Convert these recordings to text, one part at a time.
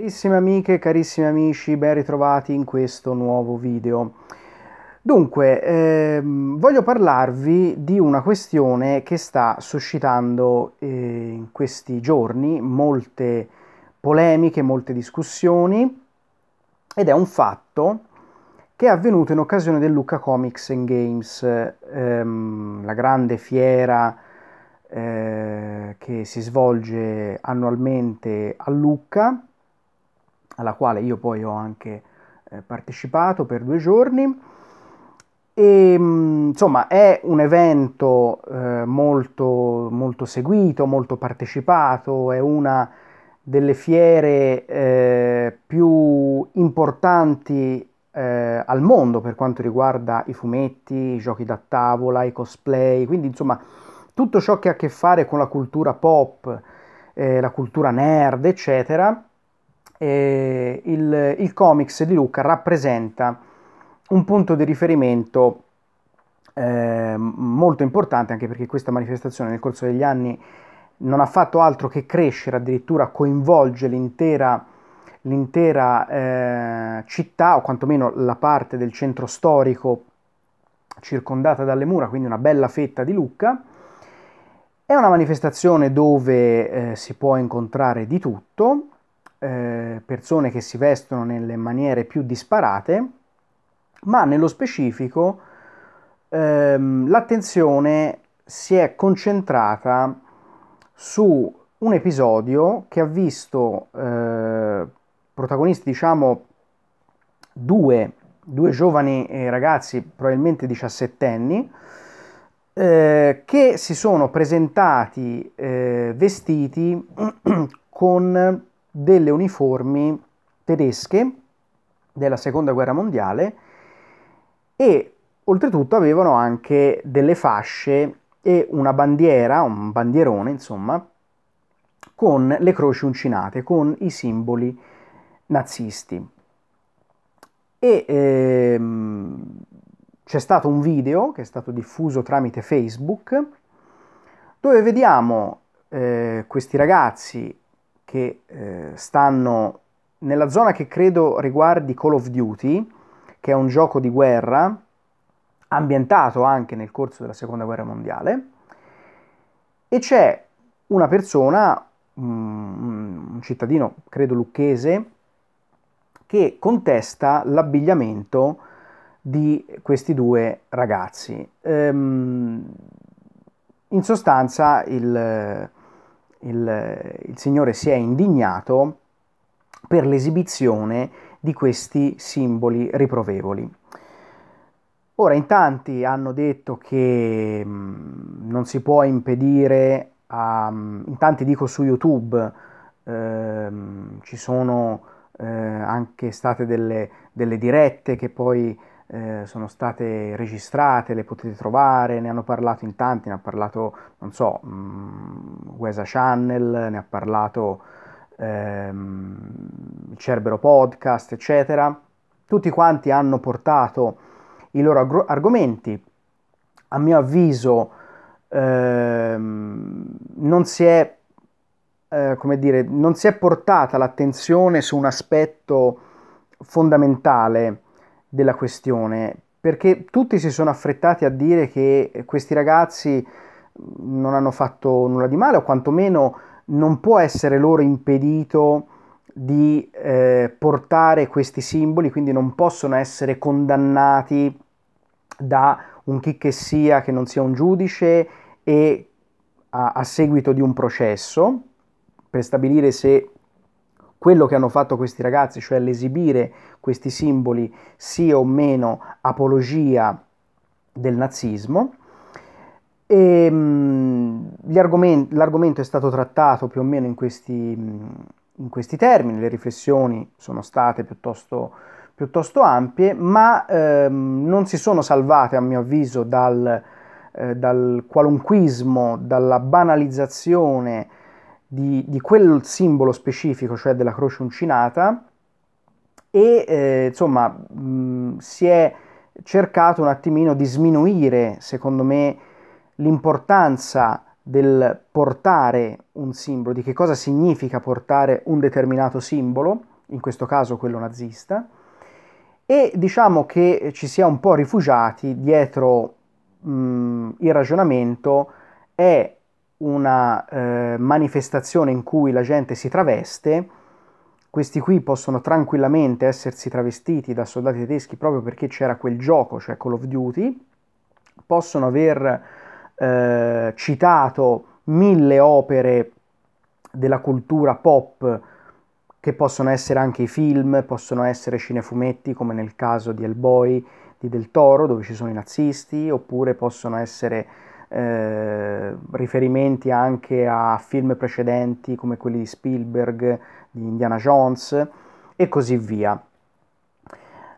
Carissime amiche, carissimi amici, ben ritrovati in questo nuovo video. Dunque, eh, voglio parlarvi di una questione che sta suscitando eh, in questi giorni molte polemiche, molte discussioni ed è un fatto che è avvenuto in occasione del Lucca Comics and Games, ehm, la grande fiera eh, che si svolge annualmente a Lucca alla quale io poi ho anche eh, partecipato per due giorni. E, ehm, insomma, è un evento eh, molto, molto seguito, molto partecipato, è una delle fiere eh, più importanti eh, al mondo per quanto riguarda i fumetti, i giochi da tavola, i cosplay, quindi insomma tutto ciò che ha a che fare con la cultura pop, eh, la cultura nerd, eccetera, eh, il, il, comics di Luca rappresenta un punto di riferimento eh, molto importante anche perché questa manifestazione nel corso degli anni non ha fatto altro che crescere, addirittura coinvolge l'intera, l'intera eh, città o quantomeno la parte del centro storico circondata dalle mura, quindi una bella fetta di Lucca. È una manifestazione dove eh, si può incontrare di tutto, eh, persone che si vestono nelle maniere più disparate, ma nello specifico ehm, l'attenzione si è concentrata su un episodio che ha visto eh, protagonisti, diciamo, due, due giovani eh, ragazzi, probabilmente diciassettenni, eh, che si sono presentati eh, vestiti con delle uniformi tedesche della seconda guerra mondiale e oltretutto avevano anche delle fasce e una bandiera, un bandierone insomma, con le croci uncinate, con i simboli nazisti. E ehm, c'è stato un video che è stato diffuso tramite Facebook dove vediamo eh, questi ragazzi che eh, stanno nella zona che credo riguardi Call of Duty, che è un gioco di guerra ambientato anche nel corso della seconda guerra mondiale, e c'è una persona, un cittadino credo lucchese, che contesta l'abbigliamento di questi due ragazzi. Ehm, in sostanza il, il, il Signore si è indignato per l'esibizione di questi simboli riprovevoli. Ora, in tanti hanno detto che mm, non si può impedire, a, mm, in tanti dico su YouTube, ehm, ci sono eh, anche state delle, delle dirette che poi eh, sono state registrate, le potete trovare, ne hanno parlato in tanti, ne ha parlato, non so, mm, Wesa Channel, ne ha parlato ehm, Cerbero Podcast, eccetera. Tutti quanti hanno portato i loro arg- argomenti. A mio avviso ehm, non si è eh, come dire, non si è portata l'attenzione su un aspetto fondamentale della questione, perché tutti si sono affrettati a dire che questi ragazzi mm, non hanno fatto nulla di male o quantomeno non può essere loro impedito di eh, portare questi simboli, quindi non possono essere condannati da un chi che sia che non sia un giudice e a, a seguito di un processo per stabilire se quello che hanno fatto questi ragazzi, cioè l'esibire questi simboli sia o meno apologia del nazismo. E, ehm, mh, argomenti, l'argomento è stato trattato più o meno in questi, mh, in questi termini, le riflessioni sono state piuttosto, piuttosto ampie, ma ehm, non si sono salvate a mio avviso dal, eh, dal qualunquismo, dalla banalizzazione di, di quel simbolo specifico, cioè della croce uncinata, e eh, insomma mh, si è cercato un attimino di sminuire, secondo me, l'importanza del portare un simbolo, di che cosa significa portare un determinato simbolo, in questo caso quello nazista, e diciamo che ci si è un po' rifugiati dietro mh, il ragionamento è una eh, manifestazione in cui la gente si traveste, questi qui possono tranquillamente essersi travestiti da soldati tedeschi proprio perché c'era quel gioco, cioè Call of Duty, possono aver eh, citato mille opere della cultura pop che possono essere anche i film, possono essere cinefumetti come nel caso di Hellboy di Del Toro dove ci sono i nazisti, oppure possono essere eh, riferimenti anche a film precedenti come quelli di Spielberg, di Indiana Jones e così via.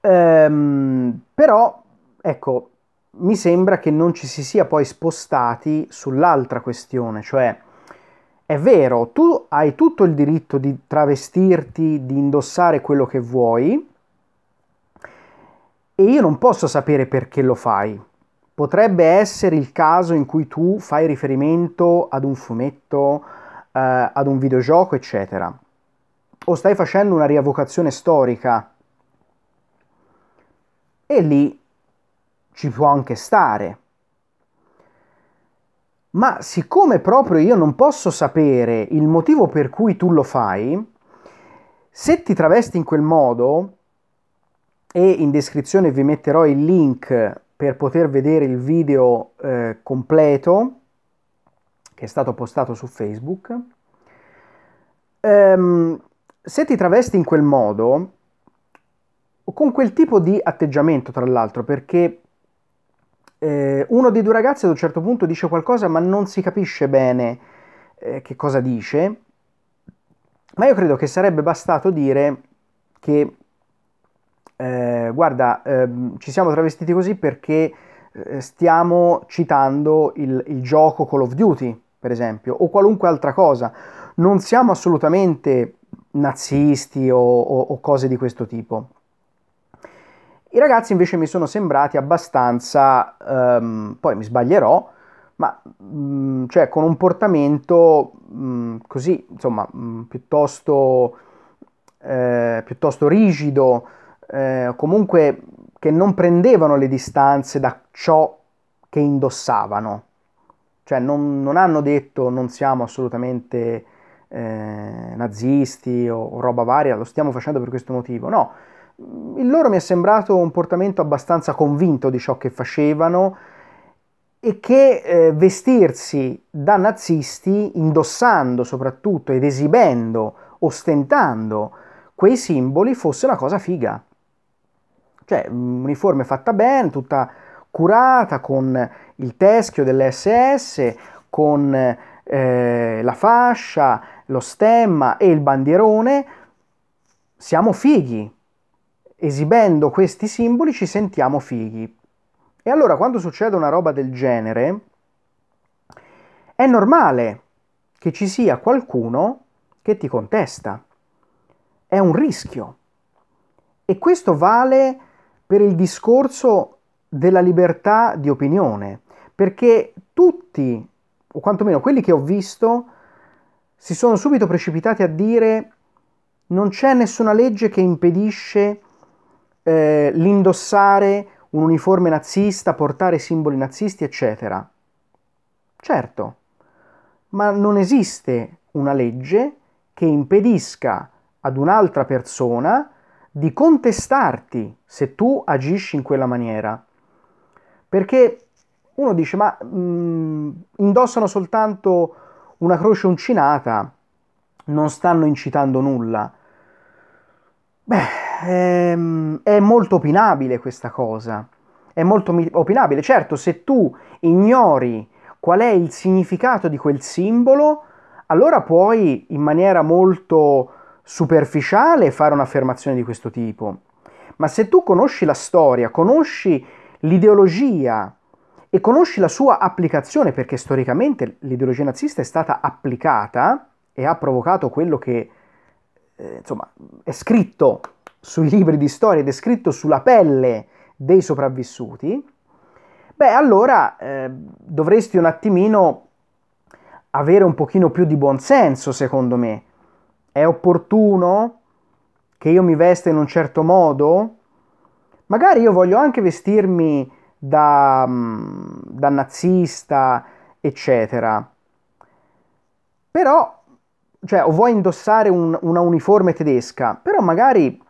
Ehm, però, ecco, mi sembra che non ci si sia poi spostati sull'altra questione, cioè è vero, tu hai tutto il diritto di travestirti, di indossare quello che vuoi e io non posso sapere perché lo fai potrebbe essere il caso in cui tu fai riferimento ad un fumetto, eh, ad un videogioco, eccetera. O stai facendo una riavocazione storica. E lì ci può anche stare. Ma siccome proprio io non posso sapere il motivo per cui tu lo fai, se ti travesti in quel modo, e in descrizione vi metterò il link per poter vedere il video eh, completo che è stato postato su Facebook. Ehm, se ti travesti in quel modo, o con quel tipo di atteggiamento tra l'altro, perché eh, uno dei due ragazzi ad un certo punto dice qualcosa ma non si capisce bene eh, che cosa dice, ma io credo che sarebbe bastato dire che eh, guarda, ehm, ci siamo travestiti così perché eh, stiamo citando il, il, gioco Call of Duty, per esempio, o qualunque altra cosa. Non siamo assolutamente nazisti o, o, o cose di questo tipo. I ragazzi invece mi sono sembrati abbastanza, ehm, poi mi sbaglierò, ma mh, mm, cioè con un portamento mh, mm, così, insomma, mh, mm, piuttosto, eh, piuttosto rigido, eh, comunque che non prendevano le distanze da ciò che indossavano. Cioè non, non hanno detto non siamo assolutamente eh, nazisti o, o roba varia, lo stiamo facendo per questo motivo. No, il loro mi è sembrato un portamento abbastanza convinto di ciò che facevano e che eh, vestirsi da nazisti, indossando soprattutto ed esibendo, ostentando quei simboli, fosse una cosa figa. Cioè, uniforme fatta bene, tutta curata, con il teschio dell'SS, con eh, la fascia, lo stemma e il bandierone. Siamo fighi. Esibendo questi simboli ci sentiamo fighi. E allora quando succede una roba del genere, è normale che ci sia qualcuno che ti contesta. È un rischio. E questo vale per il discorso della libertà di opinione, perché tutti, o quantomeno quelli che ho visto, si sono subito precipitati a dire non c'è nessuna legge che impedisce eh, l'indossare un uniforme nazista, portare simboli nazisti, eccetera. Certo, ma non esiste una legge che impedisca ad un'altra persona di contestarti se tu agisci in quella maniera. Perché uno dice, ma mh, mm, indossano soltanto una croce uncinata, non stanno incitando nulla. Beh, ehm, è molto opinabile questa cosa. È molto opinabile. Certo, se tu ignori qual è il significato di quel simbolo, allora puoi in maniera molto superficiale fare un'affermazione di questo tipo, ma se tu conosci la storia, conosci l'ideologia e conosci la sua applicazione, perché storicamente l'ideologia nazista è stata applicata e ha provocato quello che eh, insomma, è scritto sui libri di storia ed è scritto sulla pelle dei sopravvissuti, beh allora eh, dovresti un attimino avere un pochino più di buonsenso, secondo me, è opportuno che io mi vesta in un certo modo? Magari io voglio anche vestirmi da, mm, da nazista, eccetera. Però, cioè, o vuoi indossare un, una uniforme tedesca, però magari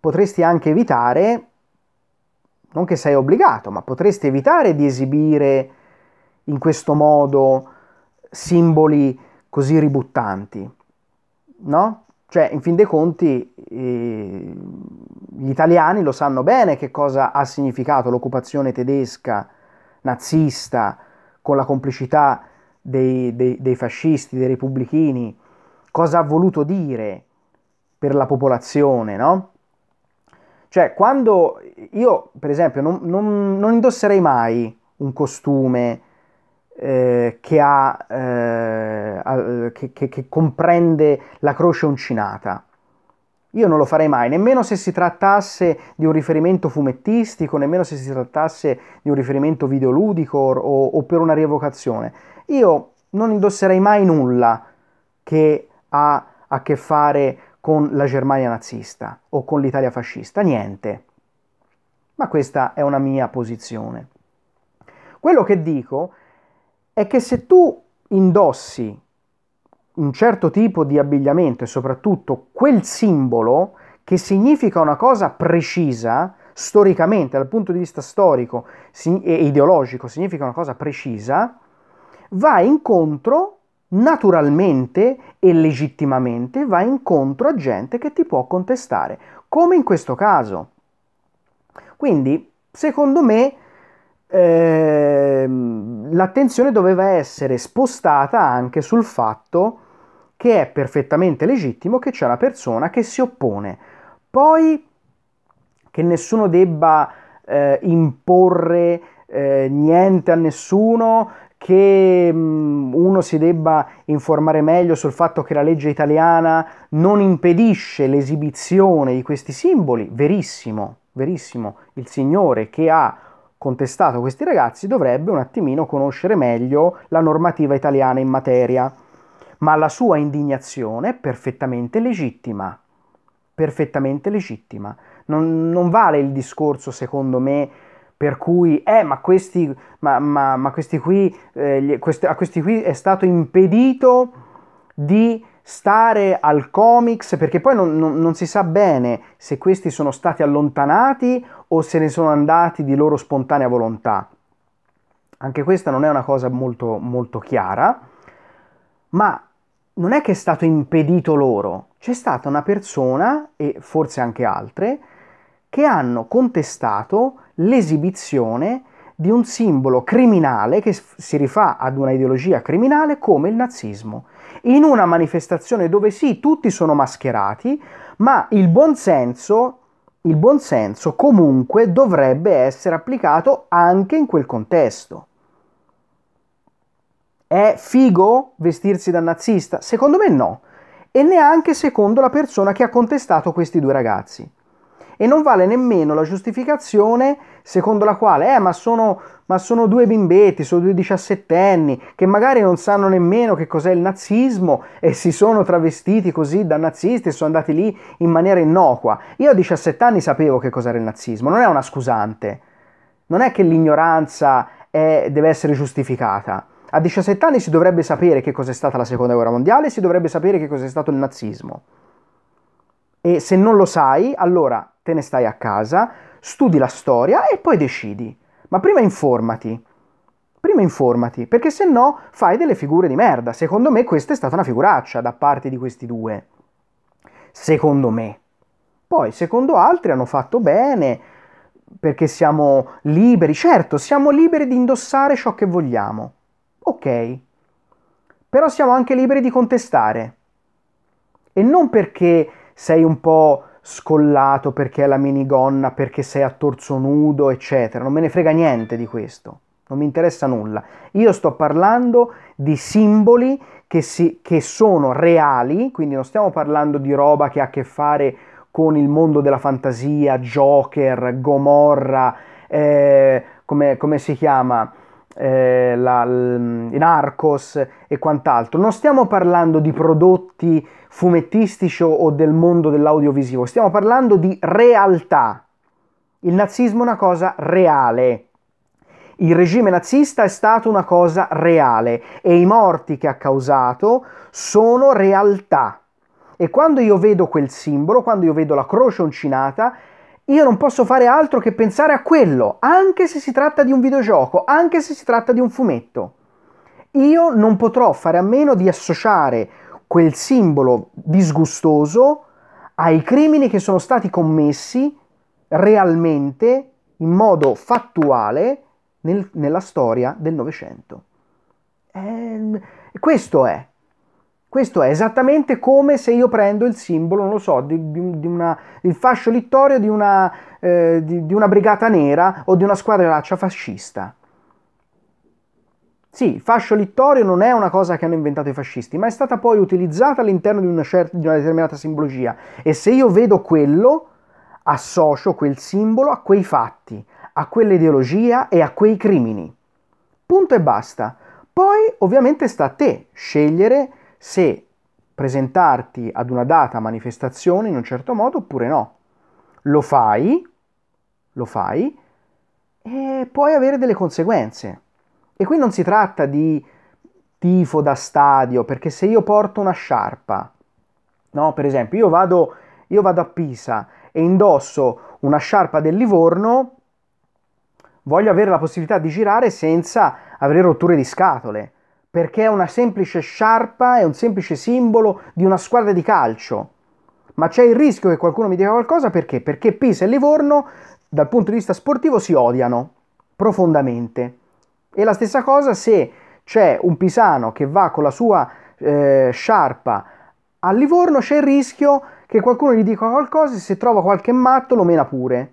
potresti anche evitare, non che sei obbligato, ma potresti evitare di esibire in questo modo simboli così ributtanti no? Cioè, in fin dei conti, gli italiani lo sanno bene che cosa ha significato l'occupazione tedesca nazista con la complicità dei, dei, dei fascisti, dei repubblichini, cosa ha voluto dire per la popolazione, no? Cioè, quando io, per esempio, non, non, non indosserei mai un costume eh, che, ha, eh, che, che, che comprende la croce uncinata. Io non lo farei mai, nemmeno se si trattasse di un riferimento fumettistico, nemmeno se si trattasse di un riferimento videoludico o, o per una rievocazione. Io non indosserei mai nulla che ha a che fare con la Germania nazista o con l'Italia fascista, niente. Ma questa è una mia posizione. Quello che dico è è che se tu indossi un certo tipo di abbigliamento e soprattutto quel simbolo che significa una cosa precisa, storicamente, dal punto di vista storico e ideologico, significa una cosa precisa, va incontro naturalmente e legittimamente, va incontro a gente che ti può contestare, come in questo caso. Quindi, secondo me, eh, l'attenzione doveva essere spostata anche sul fatto che è perfettamente legittimo che c'è una persona che si oppone. Poi che nessuno debba eh, imporre eh, niente a nessuno, che mh, mm, uno si debba informare meglio sul fatto che la legge italiana non impedisce l'esibizione di questi simboli, verissimo, verissimo, il signore che ha contestato questi ragazzi, dovrebbe un attimino conoscere meglio la normativa italiana in materia. Ma la sua indignazione è perfettamente legittima, perfettamente legittima. Non, non vale il discorso, secondo me, per cui, eh, ma questi, ma, ma, ma questi qui, eh, questi, a questi qui è stato impedito di stare al comics, perché poi non, non, non si sa bene se questi sono stati allontanati o se ne sono andati di loro spontanea volontà. Anche questa non è una cosa molto, molto chiara, ma non è che è stato impedito loro, c'è stata una persona e forse anche altre che hanno contestato l'esibizione di un simbolo criminale che si rifà ad una ideologia criminale come il nazismo, in una manifestazione dove sì, tutti sono mascherati, ma il buon buonsenso il buonsenso comunque dovrebbe essere applicato anche in quel contesto. È figo vestirsi da nazista? Secondo me no, e neanche secondo la persona che ha contestato questi due ragazzi e non vale nemmeno la giustificazione secondo la quale, eh, ma sono, ma sono due bimbetti, sono due diciassettenni che magari non sanno nemmeno che cos'è il nazismo e si sono travestiti così da nazisti e sono andati lì in maniera innocua. Io a 17 anni sapevo che cos'era il nazismo, non è una scusante. Non è che l'ignoranza è, deve essere giustificata. A 17 anni si dovrebbe sapere che cos'è stata la seconda guerra mondiale, si dovrebbe sapere che cos'è stato il nazismo. E se non lo sai, allora te ne stai a casa, studi la storia e poi decidi. Ma prima informati. Prima informati, perché se no fai delle figure di merda. Secondo me questa è stata una figuraccia da parte di questi due. Secondo me. Poi, secondo altri, hanno fatto bene perché siamo liberi. Certo, siamo liberi di indossare ciò che vogliamo. Ok. Però siamo anche liberi di contestare. E non perché sei un po' scollato perché è la minigonna, perché sei a torso nudo, eccetera. Non me ne frega niente di questo, non mi interessa nulla. Io sto parlando di simboli che, si, che sono reali, quindi non stiamo parlando di roba che ha a che fare con il mondo della fantasia, Joker, Gomorra, eh, come, come si chiama? eh, la, in Arcos e quant'altro. Non stiamo parlando di prodotti fumettistici o del mondo dell'audiovisivo, stiamo parlando di realtà. Il nazismo è una cosa reale. Il regime nazista è stato una cosa reale e i morti che ha causato sono realtà. E quando io vedo quel simbolo, quando io vedo la croce uncinata, io non posso fare altro che pensare a quello, anche se si tratta di un videogioco, anche se si tratta di un fumetto. Io non potrò fare a meno di associare quel simbolo disgustoso ai crimini che sono stati commessi realmente, in modo fattuale, nel, nella storia del Novecento. Eh, questo è. Questo è esattamente come se io prendo il simbolo, non lo so, di, di una, il fascio littorio di una, eh, di, di una brigata nera o di una squadraccia fascista. Sì, fascio littorio non è una cosa che hanno inventato i fascisti, ma è stata poi utilizzata all'interno di una, certa, di una determinata simbologia. E se io vedo quello, associo quel simbolo a quei fatti, a quell'ideologia e a quei crimini. Punto e basta. Poi ovviamente sta a te scegliere se presentarti ad una data manifestazione in un certo modo oppure no. Lo fai, lo fai e puoi avere delle conseguenze. E qui non si tratta di tifo da stadio, perché se io porto una sciarpa, no? per esempio io vado, io vado a Pisa e indosso una sciarpa del Livorno, voglio avere la possibilità di girare senza avere rotture di scatole perché è una semplice sciarpa, è un semplice simbolo di una squadra di calcio. Ma c'è il rischio che qualcuno mi dica qualcosa perché? Perché Pisa e Livorno, dal punto di vista sportivo, si odiano profondamente. E la stessa cosa se c'è un pisano che va con la sua eh, sciarpa a Livorno, c'è il rischio che qualcuno gli dica qualcosa e se trova qualche matto lo mena pure.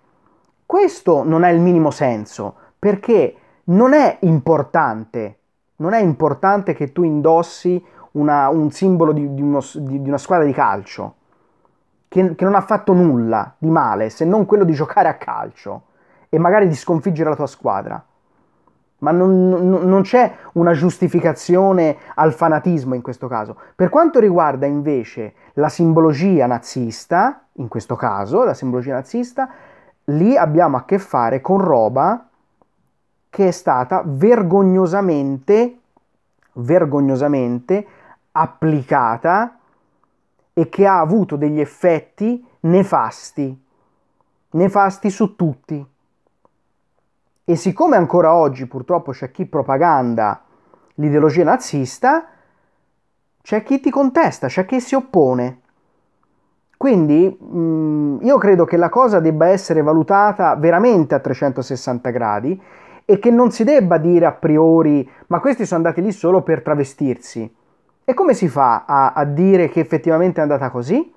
Questo non ha il minimo senso, perché non è importante non è importante che tu indossi una, un simbolo di, di, uno, di, di, una squadra di calcio, che, che non ha fatto nulla di male se non quello di giocare a calcio e magari di sconfiggere la tua squadra. Ma non, non, non c'è una giustificazione al fanatismo in questo caso. Per quanto riguarda invece la simbologia nazista, in questo caso la simbologia nazista, lì abbiamo a che fare con roba che è stata vergognosamente, vergognosamente applicata e che ha avuto degli effetti nefasti, nefasti su tutti. E siccome ancora oggi purtroppo c'è chi propaganda l'ideologia nazista, c'è chi ti contesta, c'è chi si oppone. Quindi mm, io credo che la cosa debba essere valutata veramente a 360 gradi e che non si debba dire a priori ma questi sono andati lì solo per travestirsi. E come si fa a, a dire che effettivamente è andata così?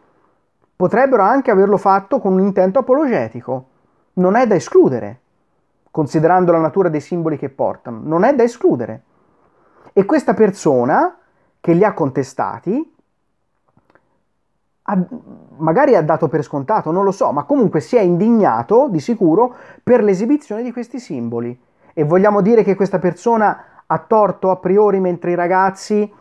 Potrebbero anche averlo fatto con un intento apologetico. Non è da escludere, considerando la natura dei simboli che portano. Non è da escludere. E questa persona che li ha contestati ha, magari ha dato per scontato, non lo so, ma comunque si è indignato di sicuro per l'esibizione di questi simboli e vogliamo dire che questa persona ha torto a priori mentre i ragazzi,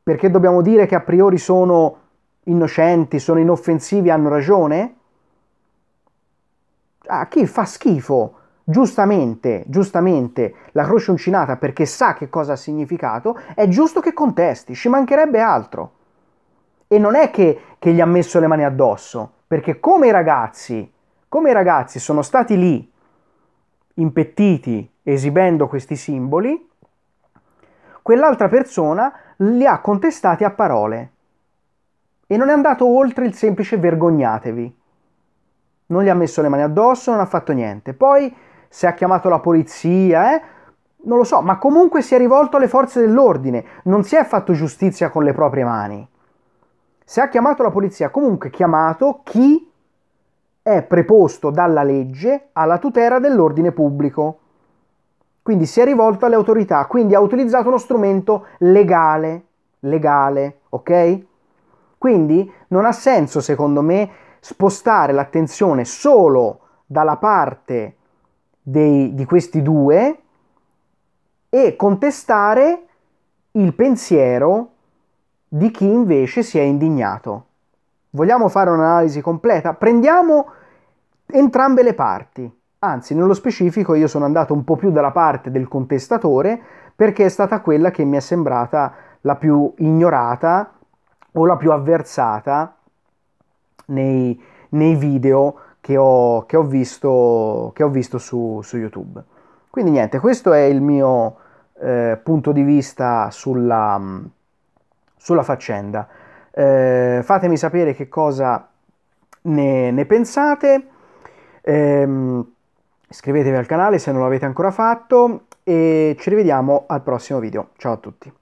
perché dobbiamo dire che a priori sono innocenti, sono inoffensivi, hanno ragione? A ah, chi fa schifo? giustamente, giustamente la croce uncinata perché sa che cosa ha significato, è giusto che contesti, ci mancherebbe altro. E non è che, che gli ha messo le mani addosso, perché come i ragazzi, come i ragazzi sono stati lì impettiti esibendo questi simboli, quell'altra persona li ha contestati a parole e non è andato oltre il semplice vergognatevi. Non gli ha messo le mani addosso, non ha fatto niente. Poi se ha chiamato la polizia, eh, non lo so, ma comunque si è rivolto alle forze dell'ordine, non si è fatto giustizia con le proprie mani. Se ha chiamato la polizia, comunque chiamato chi è preposto dalla legge alla tutela dell'ordine pubblico. Quindi si è rivolto alle autorità, quindi ha utilizzato uno strumento legale, legale, ok? Quindi non ha senso, secondo me, spostare l'attenzione solo dalla parte dei, di questi due e contestare il pensiero di chi invece si è indignato vogliamo fare un'analisi completa, prendiamo entrambe le parti. Anzi, nello specifico io sono andato un po' più dalla parte del contestatore perché è stata quella che mi è sembrata la più ignorata o la più avversata nei, nei video che ho, che ho, visto, che ho visto su, su, YouTube. Quindi niente, questo è il mio eh, punto di vista sulla, sulla faccenda. Eh, fatemi sapere che cosa ne, ne pensate. Eh, iscrivetevi al canale se non l'avete ancora fatto e ci rivediamo al prossimo video. Ciao a tutti.